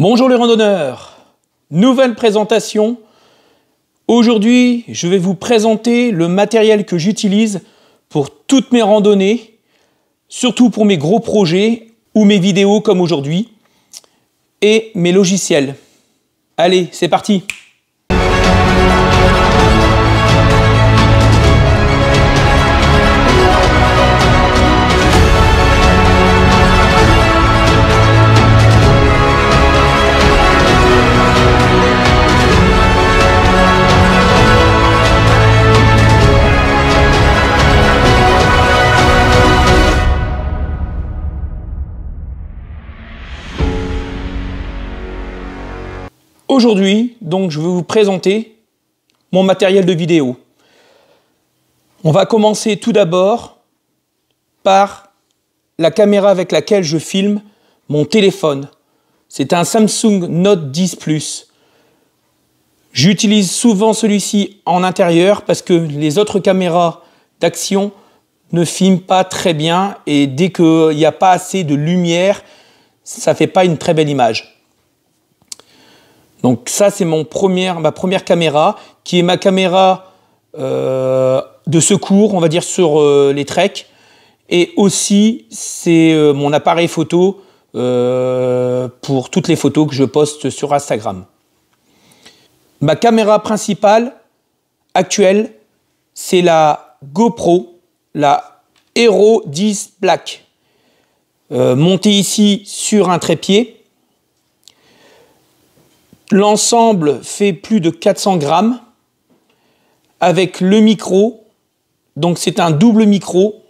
Bonjour les randonneurs, nouvelle présentation. Aujourd'hui, je vais vous présenter le matériel que j'utilise pour toutes mes randonnées, surtout pour mes gros projets ou mes vidéos comme aujourd'hui, et mes logiciels. Allez, c'est parti Aujourd'hui, donc, je vais vous présenter mon matériel de vidéo. On va commencer tout d'abord par la caméra avec laquelle je filme mon téléphone. C'est un Samsung Note 10 Plus. J'utilise souvent celui-ci en intérieur parce que les autres caméras d'action ne filment pas très bien et dès qu'il n'y a pas assez de lumière, ça ne fait pas une très belle image. Donc ça, c'est mon première, ma première caméra, qui est ma caméra euh, de secours, on va dire, sur euh, les treks. Et aussi, c'est euh, mon appareil photo pour toutes les photos que je poste sur Instagram. Ma caméra principale actuelle, c'est la GoPro, la Hero 10 Black, montée ici sur un trépied L'ensemble fait plus de 400 grammes avec le micro. Donc c'est un double micro.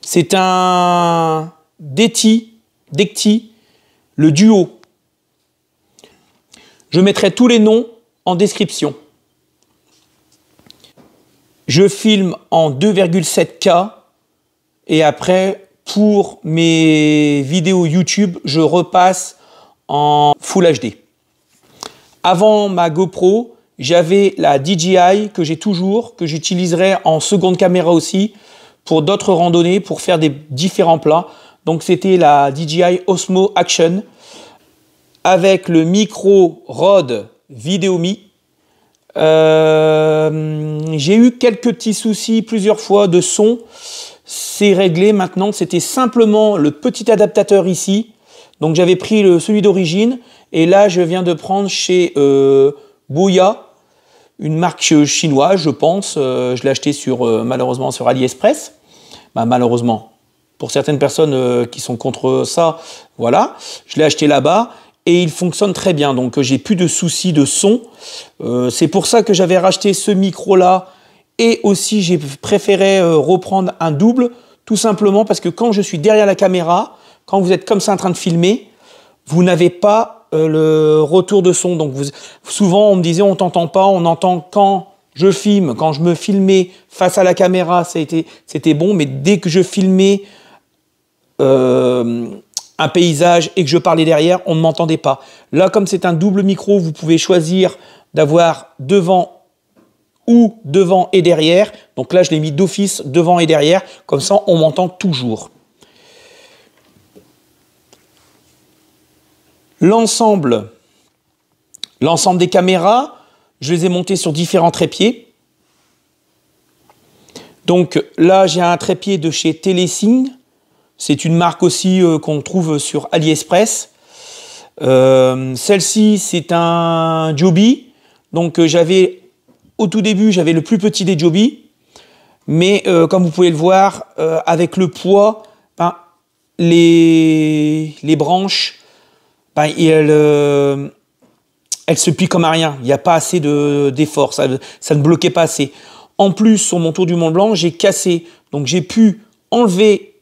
C'est un Deti, Decti, le duo. Je mettrai tous les noms en description. Je filme en 2,7K et après pour mes vidéos YouTube, je repasse en Full HD. Avant ma GoPro, j'avais la DJI que j'ai toujours, que j'utiliserai en seconde caméra aussi pour d'autres randonnées, pour faire des différents plats. Donc c'était la DJI Osmo Action avec le micro Rode Videomi. Euh, j'ai eu quelques petits soucis plusieurs fois de son. C'est réglé maintenant. C'était simplement le petit adaptateur ici. Donc j'avais pris celui d'origine et là, je viens de prendre chez euh, Boya une marque euh, chinoise, je pense. Euh, je l'ai acheté sur, malheureusement sur AliExpress. Bah, malheureusement, pour certaines personnes qui sont contre ça, voilà. Je l'ai acheté là-bas et il fonctionne très bien. Donc, j'ai plus de soucis de son. C'est pour ça que j'avais racheté ce micro-là. Et aussi, j'ai préféré reprendre un double, tout simplement parce que quand je suis derrière la caméra, quand vous êtes comme ça en train de filmer, vous n'avez pas euh, le retour de son. Donc vous, souvent, on me disait, on t'entend pas, on entend quand je filme, quand je me filmais face à la caméra, c'était bon, mais dès que je filmais euh, un paysage et que je parlais derrière, on ne m'entendait pas. Là, comme c'est un double micro, vous pouvez choisir d'avoir devant ou devant et derrière. Donc là, je l'ai mis d'office devant et derrière. Comme ça, on m'entend toujours. L'ensemble, l'ensemble des caméras, je les ai montées sur différents trépieds. Donc là, j'ai un trépied de chez Telesing. C'est une marque aussi euh, qu'on trouve sur AliExpress. Euh, celle-ci, c'est un Joby. Donc euh, j'avais, au tout début, j'avais le plus petit des Joby. Mais comme vous pouvez le voir, avec le poids, ben, les branches bah, elle, euh, elle se plie comme à rien. Il n'y a pas assez d'efforts. De, ça, ça ne bloquait pas assez. En plus, sur mon tour du Mont Blanc, j'ai cassé. Donc j'ai pu enlever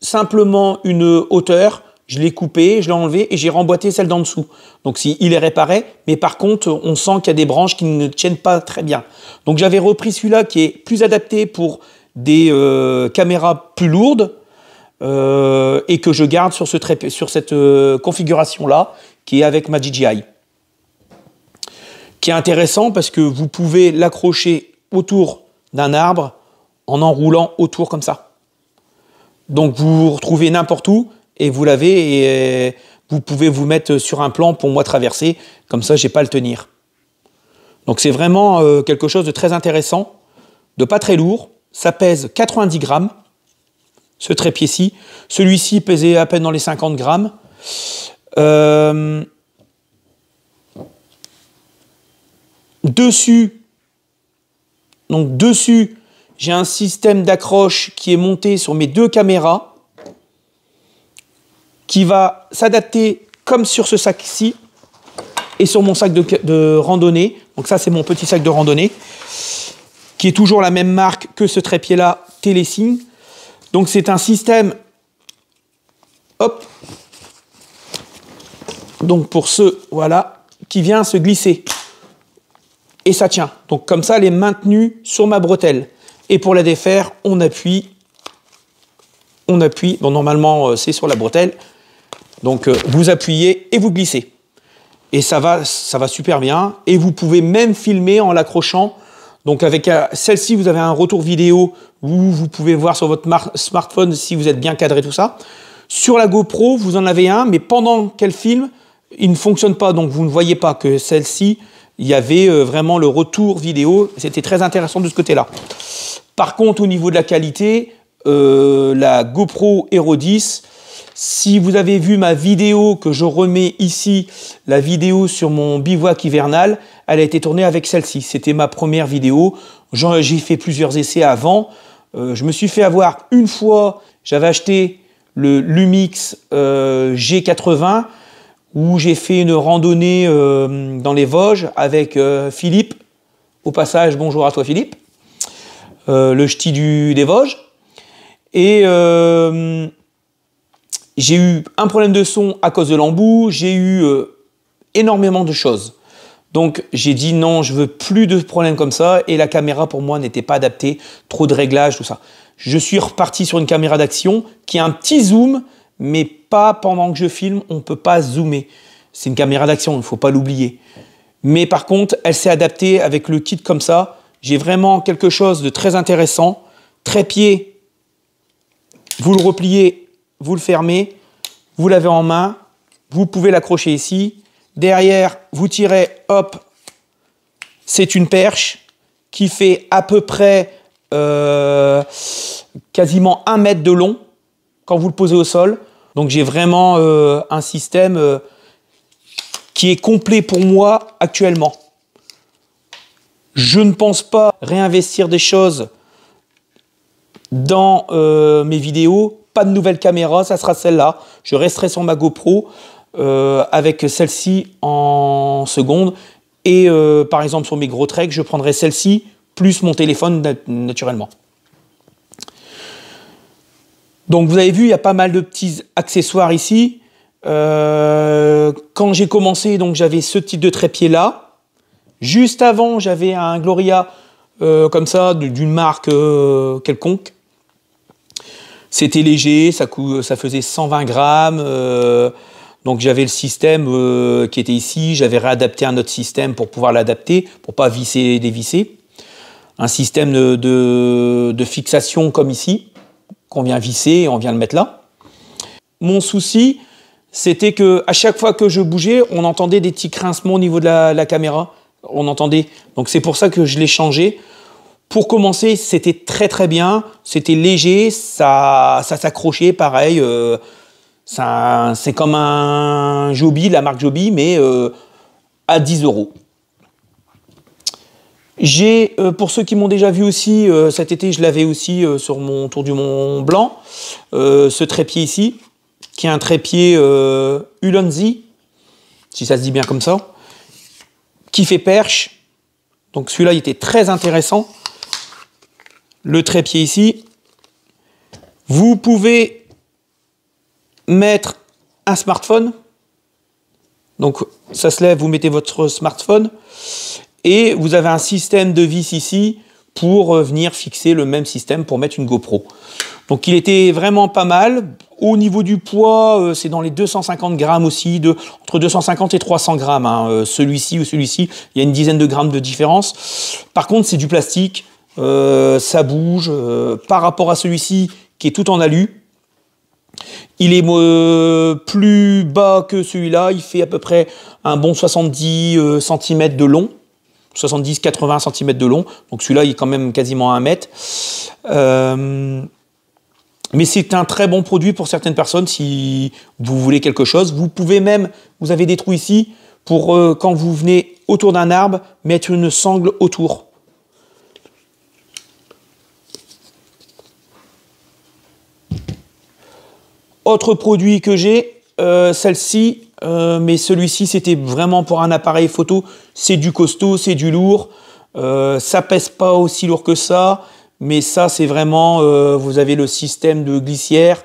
simplement une hauteur. Je l'ai coupé, je l'ai enlevé et j'ai remboîté celle d'en dessous. Donc si, il est réparé, mais par contre, on sent qu'il y a des branches qui ne tiennent pas très bien. Donc j'avais repris celui-là qui est plus adapté pour des euh, caméras plus lourdes euh, et que je garde sur, sur cette euh, configuration-là, qui est avec ma DJI. Qui est intéressant parce que vous pouvez l'accrocher autour d'un arbre en enroulant autour comme ça. Donc vous vous retrouvez n'importe où et vous l'avez et euh, vous pouvez vous mettre sur un plan pour moi traverser, comme ça je j'ai pas le tenir. Donc c'est vraiment quelque chose de très intéressant, de pas très lourd, ça pèse 90 grammes, ce trépied-ci. Celui-ci pesait à peine dans les 50 grammes. Euh, dessus, donc dessus, j'ai un système d'accroche qui est monté sur mes deux caméras qui va s'adapter comme sur ce sac-ci et sur mon sac de, randonnée. Donc ça, c'est mon petit sac de randonnée qui est toujours la même marque que ce trépied-là, Télésigne. Donc c'est un système. Hop. Donc pour ceux, voilà, qui vient se glisser. Et ça tient. Donc comme ça, elle est maintenue sur ma bretelle. Et pour la défaire, on appuie. On appuie. Bon, normalement, euh, c'est sur la bretelle. Donc euh, vous appuyez et vous glissez. Et ça va, ça va super bien. Et vous pouvez même filmer en l'accrochant donc avec euh, celle-ci, vous avez un retour vidéo où vous pouvez voir sur votre smartphone si vous êtes bien cadré tout ça. Sur la GoPro, vous en avez un, mais pendant qu'elle filme, il ne fonctionne pas. Donc vous ne voyez pas que celle-ci, il y avait euh, vraiment le retour vidéo. C'était très intéressant de ce côté-là. Par contre, au niveau de la qualité, euh, la GoPro Hero 10, si vous avez vu ma vidéo que je remets ici, la vidéo sur mon bivouac hivernal, elle a été tournée avec celle-ci. C'était ma première vidéo. J'ai fait plusieurs essais avant. Euh, je me suis fait avoir une fois, j'avais acheté le Lumix euh, G80 où j'ai fait une randonnée euh, dans les Vosges avec Philippe. Au passage, bonjour à toi Philippe, le ch'ti du, des Vosges. Et j'ai eu un problème de son à cause de l'embout, j'ai eu euh, énormément de choses. Donc j'ai dit non, je veux plus de problèmes comme ça et la caméra pour moi n'était pas adaptée, trop de réglages, tout ça. Je suis reparti sur une caméra d'action qui a un petit zoom, mais pas pendant que je filme, on ne peut pas zoomer. C'est une caméra d'action, il ne faut pas l'oublier. Mais par contre, elle s'est adaptée avec le kit comme ça. J'ai vraiment quelque chose de très intéressant. Trépied, vous le repliez vous le fermez, vous l'avez en main, vous pouvez l'accrocher ici. Derrière, vous tirez, hop, c'est une perche qui fait à peu près euh, quasiment un mètre de long quand vous le posez au sol. Donc j'ai vraiment euh, un système euh, qui est complet pour moi actuellement. Je ne pense pas réinvestir des choses dans mes vidéos pas de nouvelle caméra, ça sera celle-là. Je resterai sur ma GoPro euh, avec celle-ci en seconde. Et euh, par exemple sur mes gros treks, je prendrai celle-ci plus mon téléphone naturellement. Donc vous avez vu, il y a pas mal de petits accessoires ici. Euh, quand j'ai commencé, donc j'avais ce type de trépied là. Juste avant, j'avais un Gloria comme ça d'une marque quelconque. C'était léger, ça, ça faisait 120 grammes. Euh, donc j'avais le système euh, qui était ici, j'avais réadapté un autre système pour pouvoir l'adapter, pour pas visser et dévisser. Un système de, fixation comme ici, qu'on vient visser et on vient le mettre là. Mon souci, c'était que à chaque fois que je bougeais, on entendait des petits crincements au niveau de la, la caméra. On entendait. Donc c'est pour ça que je l'ai changé. Pour commencer, c'était très très bien, c'était léger, ça, ça s'accrochait pareil. ça euh, c'est comme un Joby, la marque Joby, mais euh, à 10 euros. J'ai, euh, pour ceux qui m'ont déjà vu aussi, cet été, je l'avais aussi sur mon tour du Mont Blanc, ce trépied ici, qui est un trépied Ulanzi, si ça se dit bien comme ça, qui fait perche. Donc celui-là, il était très intéressant le trépied ici. Vous pouvez mettre un smartphone. Donc ça se lève, vous mettez votre smartphone. Et vous avez un système de vis ici pour euh, venir fixer le même système pour mettre une GoPro. Donc il était vraiment pas mal. Au niveau du poids, euh, c'est dans les 250 grammes aussi, de, entre 250 et 300 grammes. Hein, euh, celui-ci ou celui-ci, il y a une dizaine de grammes de différence. Par contre, c'est du plastique. Euh, ça bouge. Euh, par rapport à celui-ci, qui est tout en alu, il est euh, plus bas que celui-là. Il fait à peu près un bon 70 cm de long. 70-80 cm de long. Donc celui-là, il est quand même quasiment à mètre. mais c'est un très bon produit pour certaines personnes si vous voulez quelque chose. Vous pouvez même, vous avez des trous ici, pour quand vous venez autour d'un arbre, mettre une sangle autour. Autre produit que j'ai, euh, celle-ci, euh, mais celui-ci c'était vraiment pour un appareil photo. C'est du costaud, c'est du lourd. Euh, ça pèse pas aussi lourd que ça, mais ça c'est vraiment, euh, vous avez le système de glissière.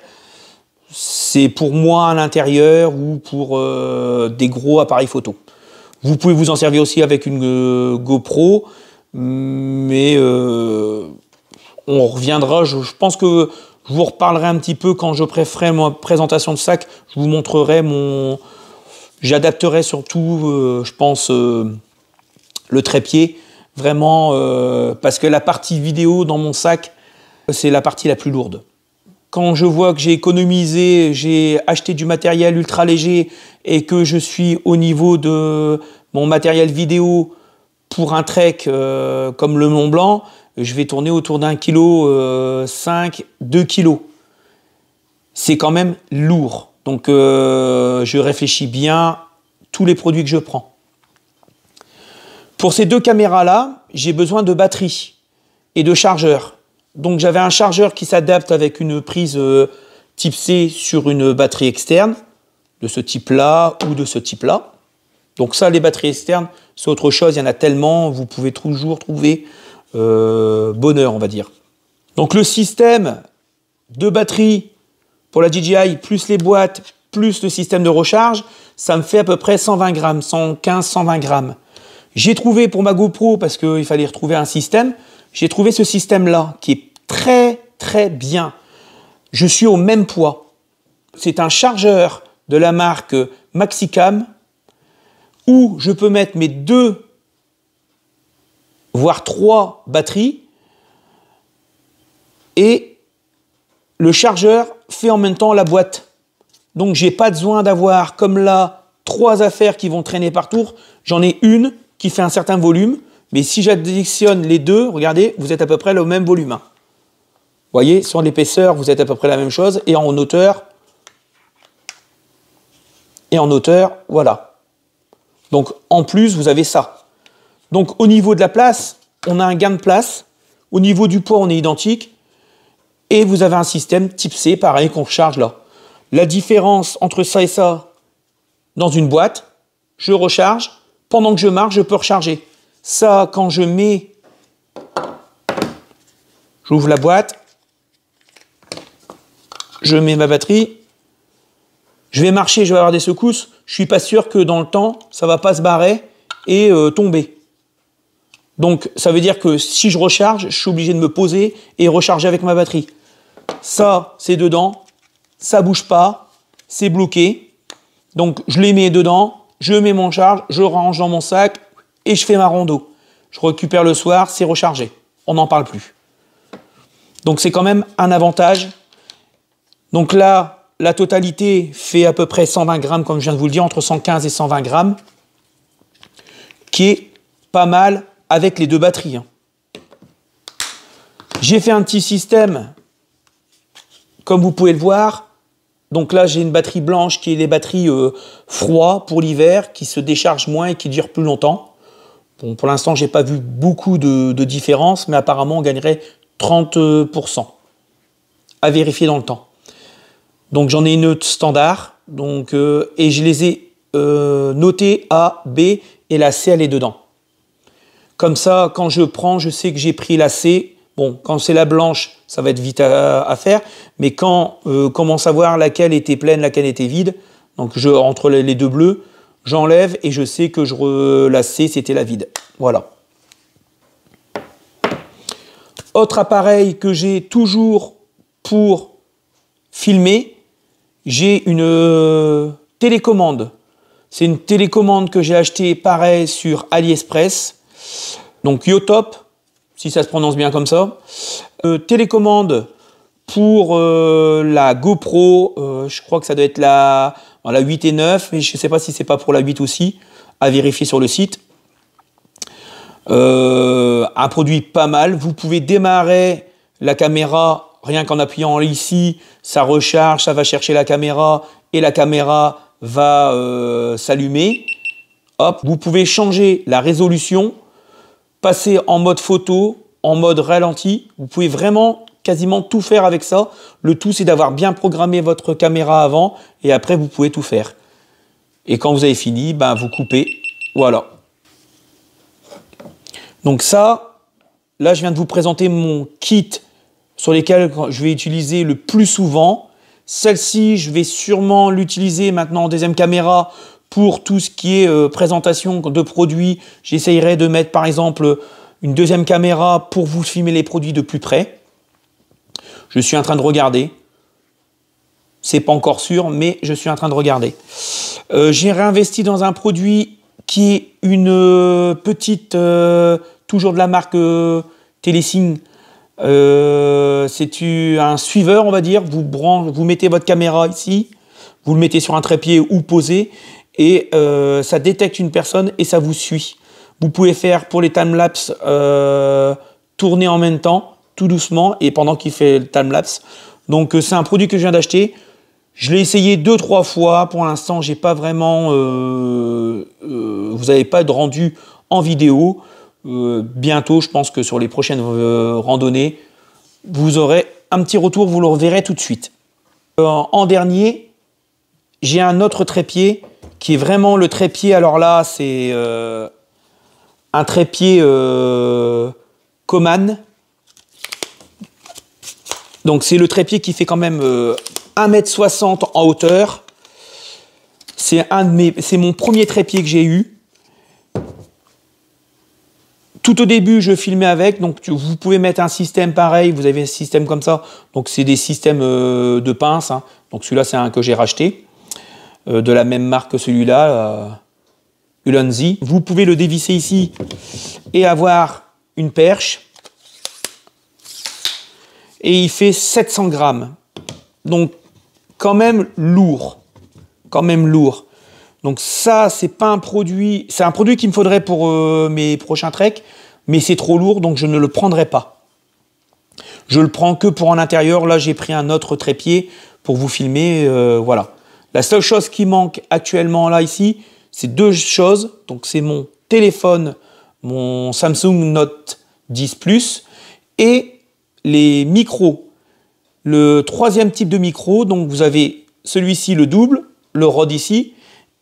C'est pour moi à l'intérieur ou pour des gros appareils photo. Vous pouvez vous en servir aussi avec une GoPro, mais on reviendra. je pense que je vous reparlerai un petit peu quand je ferai ma présentation de sac. Je vous montrerai mon. J'adapterai surtout, euh, je pense, euh, le trépied. Vraiment, euh, parce que la partie vidéo dans mon sac, c'est la partie la plus lourde. Quand je vois que j'ai économisé, j'ai acheté du matériel ultra léger et que je suis au niveau de mon matériel vidéo pour un trek euh, comme le Mont Blanc, je vais tourner autour d'un kilo, euh, cinq, 5, 2 kilos. C'est quand même lourd. Donc euh, je réfléchis bien tous les produits que je prends. Pour ces deux caméras-là, j'ai besoin de batterie et de chargeur. Donc j'avais un chargeur qui s'adapte avec une prise type C sur une batterie externe, de ce type-là ou de ce type-là. Donc ça, les batteries externes, c'est autre chose. Il y en a tellement, vous pouvez toujours trouver euh, bonheur, on va dire. Donc le système de batterie pour la DJI, plus les boîtes, plus le système de recharge, ça me fait à peu près 120 grammes, 115, 120 grammes. J'ai trouvé pour ma GoPro, parce qu'il fallait retrouver un système, j'ai trouvé ce système-là, qui est très, très bien. Je suis au même poids. C'est un chargeur de la marque Maxicam, où je peux mettre mes deux, voire trois batteries, et le chargeur fait en même temps la boîte. Donc j'ai pas besoin d'avoir comme là trois affaires qui vont traîner partout, j'en ai une qui fait un certain volume, mais si j'additionne les deux, regardez, vous êtes à peu près le même volume. voyez, sur l'épaisseur, vous êtes à peu près la même chose, et en hauteur, et en hauteur, voilà. Donc en plus, vous avez ça. Donc au niveau de la place, on a un gain de place. Au niveau du poids, on est identique. Et vous avez un système type C, pareil, qu'on recharge là. La différence entre ça et ça, dans une boîte, je recharge. Pendant que je marche, je peux recharger. Ça, quand je mets... J'ouvre la boîte. Je mets ma batterie. Je vais marcher, je vais avoir des secousses je suis pas sûr que dans le temps, ça va pas se barrer et euh, tomber. Donc ça veut dire que si je recharge, je suis obligé de me poser et recharger avec ma batterie. Ça, c'est dedans, ça bouge pas, c'est bloqué. Donc je les mets dedans, je mets mon charge, je range dans mon sac et je fais ma rando. Je récupère le soir, c'est rechargé. On n'en parle plus. Donc c'est quand même un avantage. Donc là, la totalité fait à peu près 120 grammes, comme je viens de vous le dire, entre 115 et 120 grammes, qui est pas mal avec les deux batteries. Hein. J'ai fait un petit système, comme vous pouvez le voir. Donc là, j'ai une batterie blanche qui est des batteries euh, froides pour l'hiver, qui se déchargent moins et qui durent plus longtemps. Bon, pour l'instant, je n'ai pas vu beaucoup de, de différence, mais apparemment, on gagnerait 30%. Euh, à vérifier dans le temps. Donc j'en ai une standard. Donc, euh, et je les ai euh, notées A, B et la C elle est dedans. Comme ça, quand je prends, je sais que j'ai pris la C. Bon, quand c'est la blanche, ça va être vite à, faire. Mais quand euh, commence à voir laquelle était pleine, laquelle était vide Donc je entre les deux bleus, j'enlève et je sais que je re, la C c'était la vide. Voilà. Autre appareil que j'ai toujours pour filmer, j'ai une euh, télécommande. C'est une télécommande que j'ai achetée pareil sur AliExpress. Donc Yotop, si ça se prononce bien comme ça. Euh, télécommande pour euh, la GoPro, je crois que ça doit être la, la 8 et 9, mais je ne sais pas si c'est pas pour la 8 aussi, à vérifier sur le site. un produit pas mal. Vous pouvez démarrer la caméra rien qu'en appuyant ici, ça recharge, ça va chercher la caméra et la caméra va euh, s'allumer. Hop, vous pouvez changer la résolution, passer en mode photo, en mode ralenti. Vous pouvez vraiment quasiment tout faire avec ça. Le tout, c'est d'avoir bien programmé votre caméra avant et après, vous pouvez tout faire. Et quand vous avez fini, ben, vous coupez. Voilà. Donc ça, là, je viens de vous présenter mon kit sur lesquelles je vais utiliser le plus souvent. Celle-ci, je vais sûrement l'utiliser maintenant en deuxième caméra pour tout ce qui est euh, présentation de produits. J'essayerai de mettre par exemple une deuxième caméra pour vous filmer les produits de plus près. Je suis en train de regarder. C'est pas encore sûr, mais je suis en train de regarder. Euh, j'ai réinvesti dans un produit qui est une euh, petite, toujours de la marque Telesing, euh, c'est un suiveur, on va dire. Vous, mettez votre caméra ici, vous le mettez sur un trépied ou posé, et euh, ça détecte une personne et ça vous suit. Vous pouvez faire pour les timelapses euh, tourner en même temps, tout doucement, et pendant qu'il fait le timelapse. Donc euh, c'est un produit que je viens d'acheter. Je l'ai essayé deux trois fois. Pour l'instant, j'ai pas vraiment. vous n'avez pas de rendu en vidéo. Euh, bientôt, je pense que sur les prochaines euh, randonnées, vous aurez un petit retour, vous le reverrez tout de suite. Euh, en dernier, j'ai un autre trépied qui est vraiment le trépied. Alors là, c'est un trépied Coman. Donc c'est le trépied qui fait quand même 1m60 en hauteur. C'est mon premier trépied que j'ai eu. Tout au début, je filmais avec, donc vous pouvez mettre un système pareil, vous avez un système comme ça, donc c'est des systèmes euh, de pinces, hein. donc celui-là c'est un que j'ai racheté, euh, de la même marque que celui-là, euh, Ulanzi. Vous pouvez le dévisser ici et avoir une perche, et il fait 700 grammes, donc quand même lourd, quand même lourd. Donc ça, c'est pas un produit. C'est un produit qu'il me faudrait pour euh, mes prochains treks, mais c'est trop lourd, donc je ne le prendrai pas. Je le prends que pour en intérieur. Là, j'ai pris un autre trépied pour vous filmer. Euh, voilà. La seule chose qui manque actuellement là ici, c'est deux choses. Donc c'est mon téléphone, mon Samsung Note 10 Plus et les micros. Le troisième type de micro, donc vous avez celui-ci le double, le rod ici,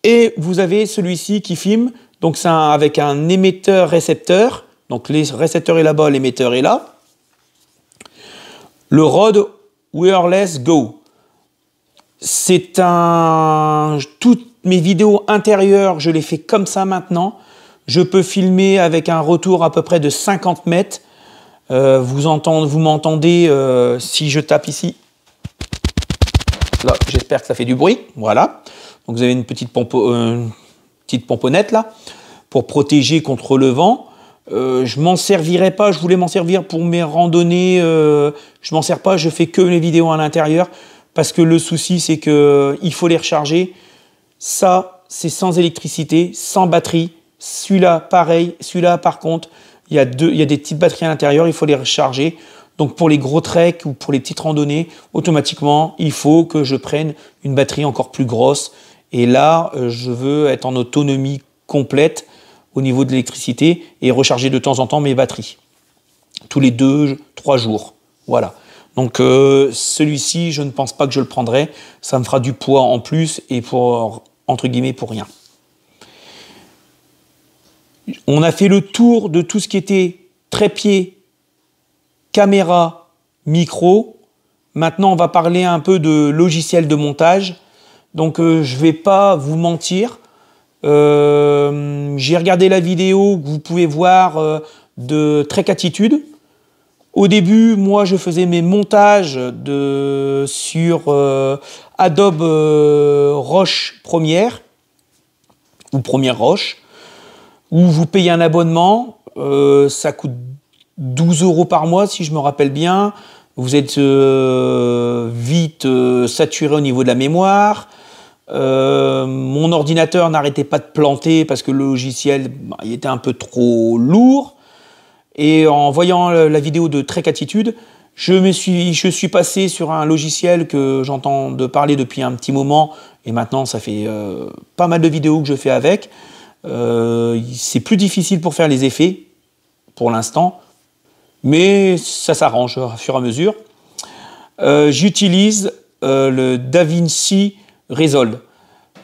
et vous avez celui-ci qui filme, donc c'est avec un émetteur-récepteur. Donc les récepteurs est là-bas, l'émetteur est là. Le Rode Wireless Go. C'est un... Toutes mes vidéos intérieures, je les fais comme ça maintenant. Je peux filmer avec un retour à peu près de 50 mètres. Euh, vous, entendez, vous m'entendez euh, si je tape ici. j'espère que ça fait du bruit. Voilà. Donc vous avez une petite, pompo, euh, petite pomponnette là pour protéger contre le vent. Euh, je m'en servirai pas, je voulais m'en servir pour mes randonnées. Euh, je m'en sers pas, je fais que mes vidéos à l'intérieur parce que le souci c'est que il faut les recharger. Ça, c'est sans électricité, sans batterie. Celui-là, pareil. Celui-là, par contre, il y, a il y des petites batteries à l'intérieur, il faut les recharger. Donc pour les gros trek ou pour les petites randonnées, automatiquement, il faut que je prenne une batterie encore plus grosse et là, euh, je veux être en autonomie complète au niveau de l'électricité et recharger de temps en temps mes batteries. Tous les deux, trois jours. Voilà. Donc euh, celui-ci, je ne pense pas que je le prendrai. Ça me fera du poids en plus et pour entre guillemets pour rien. On a fait le tour de tout ce qui était trépied, caméra, micro. Maintenant, on va parler un peu de logiciel de montage. Donc euh, je ne vais pas vous mentir. Euh, j'ai regardé la vidéo que vous pouvez voir euh, de Trek Attitude. Au début, moi, je faisais mes montages de, sur Adobe Roche Première ou Première Roche, où vous payez un abonnement. ça coûte 12 euros par mois, si je me rappelle bien vous êtes vite saturé au niveau de la mémoire, euh, mon ordinateur n'arrêtait pas de planter parce que le logiciel bah, était un peu trop lourd. Et en voyant la vidéo de Trek Attitude, je, me suis, passé sur un logiciel que j'entends de parler depuis un petit moment. Et maintenant, ça fait euh, pas mal de vidéos que je fais avec. Euh, c'est plus difficile pour faire les effets, pour l'instant. Mais ça s'arrange au fur et à mesure. J'utilise le DaVinci Resolve.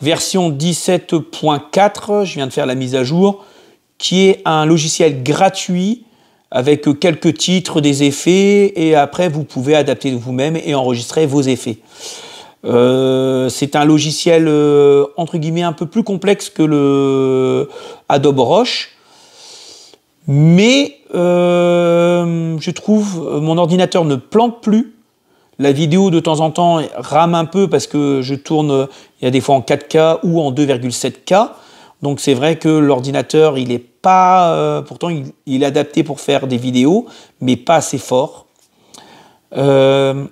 Version 17.4, je viens de faire la mise à jour, qui est un logiciel gratuit avec quelques titres, des effets, et après vous pouvez adapter vous-même et enregistrer vos effets. Euh, c'est un logiciel euh, entre guillemets un peu plus complexe que le Adobe Roche. mais euh, je trouve mon ordinateur ne plante plus la vidéo, de temps en temps, rame un peu parce que je tourne, il y a des fois en 4K ou en 2,7K. Donc c'est vrai que l'ordinateur, il est pas... Euh, pourtant, il, est adapté pour faire des vidéos, mais pas assez fort. Euh,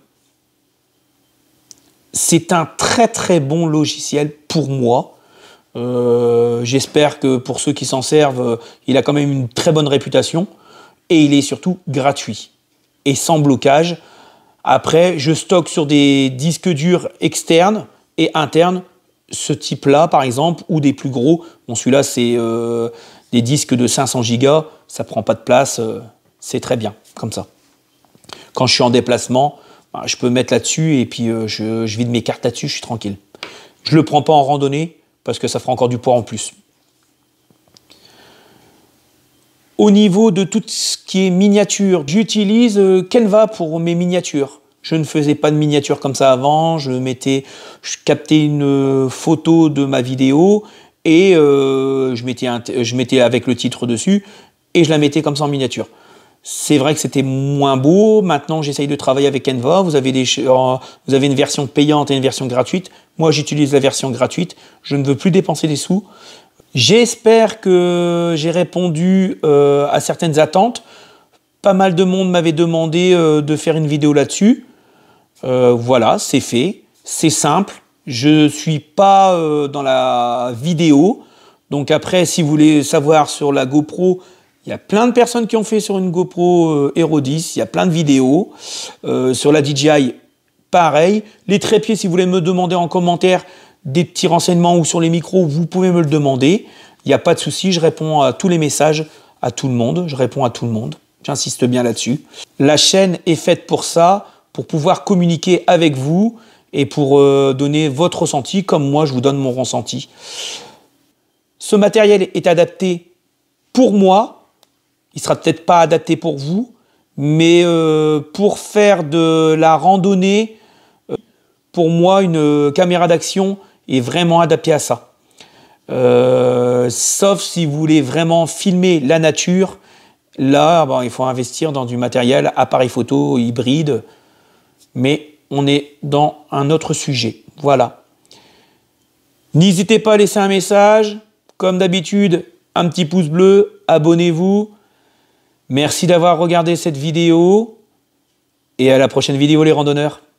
c'est un très très bon logiciel pour moi. Euh, j'espère que pour ceux qui s'en servent, il a quand même une très bonne réputation. Et il est surtout gratuit et sans blocage. Après, je stocke sur des disques durs externes et internes ce type-là, par exemple, ou des plus gros. Bon, celui-là, c'est euh, des disques de 500 gigas, ça prend pas de place, euh, c'est très bien, comme ça. Quand je suis en déplacement, bah, je peux mettre là-dessus et puis euh, je, je vide mes cartes là-dessus, je suis tranquille. Je le prends pas en randonnée parce que ça fera encore du poids en plus. Au niveau de tout ce qui est miniature, j'utilise euh, Canva pour mes miniatures. Je ne faisais pas de miniatures comme ça avant, je mettais, je captais une euh, photo de ma vidéo et euh, je, mettais je mettais avec le titre dessus et je la mettais comme ça en miniature. C'est vrai que c'était moins beau. Maintenant, j'essaye de travailler avec Canva. Vous avez, des, vous avez une version payante et une version gratuite. Moi, j'utilise la version gratuite. Je ne veux plus dépenser des sous. J'espère que j'ai répondu euh, à certaines attentes. Pas mal de monde m'avait demandé euh, de faire une vidéo là-dessus. Euh, voilà, c'est fait. C'est simple. Je ne suis pas dans la vidéo. Donc après, si vous voulez savoir sur la GoPro, il y a plein de personnes qui ont fait sur une GoPro Hero 10. Il y a plein de vidéos. sur la DJI, pareil. Les trépieds, si vous voulez me demander en commentaire, des petits renseignements ou sur les micros, vous pouvez me le demander. Il n'y a pas de souci, je réponds à tous les messages, à tout le monde. Je réponds à tout le monde. J'insiste bien là-dessus. La chaîne est faite pour ça, pour pouvoir communiquer avec vous et pour euh, donner votre ressenti comme moi je vous donne mon ressenti. Ce matériel est adapté pour moi. Il sera peut-être pas adapté pour vous, mais euh, pour faire de la randonnée, euh, pour moi, une caméra d'action vraiment adapté à ça. Euh, sauf si vous voulez vraiment filmer la nature, là, il faut investir dans du matériel, appareil photo, hybride, mais on est dans un autre sujet. Voilà. N'hésitez pas à laisser un message. Comme d'habitude, un petit pouce bleu, abonnez-vous. Merci d'avoir regardé cette vidéo et à la prochaine vidéo les randonneurs.